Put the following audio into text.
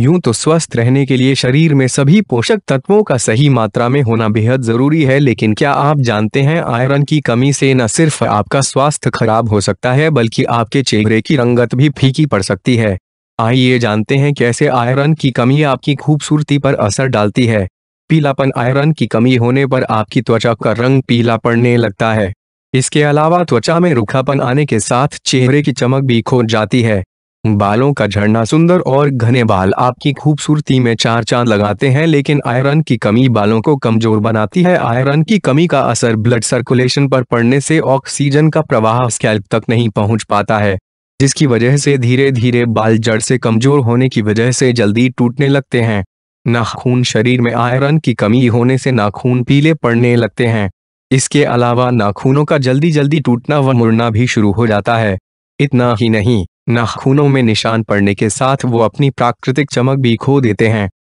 यूं तो स्वस्थ रहने के लिए शरीर में सभी पोषक तत्वों का सही मात्रा में होना बेहद जरूरी है लेकिन क्या आप जानते हैं आयरन की कमी से न सिर्फ आपका स्वास्थ्य खराब हो सकता है बल्कि आपके चेहरे की रंगत भी फीकी पड़ सकती है आइए जानते हैं कैसे आयरन की कमी आपकी खूबसूरती पर असर डालती है पीलापन आयरन की कमी होने पर आपकी त्वचा का रंग पीला पड़ने लगता है इसके अलावा त्वचा में रूखापन आने के साथ चेहरे की चमक भी खो जाती है बालों का झड़ना सुंदर और घने बाल आपकी खूबसूरती में चार चांद लगाते हैं लेकिन आयरन की कमी बालों को कमजोर बनाती है आयरन की कमी का असर ब्लड सर्कुलेशन पर पड़ने से ऑक्सीजन का प्रवाह स्कैल्प तक नहीं पहुंच पाता है जिसकी वजह से धीरे धीरे बाल जड़ से कमजोर होने की वजह से जल्दी टूटने लगते हैं नाखून शरीर में आयरन की कमी होने से नाखून पीले पड़ने लगते हैं इसके अलावा नाखूनों का जल्दी जल्दी टूटना व मुड़ना भी शुरू हो जाता है इतना ही नहीं नाखूनों में निशान पड़ने के साथ वो अपनी प्राकृतिक चमक भी खो देते हैं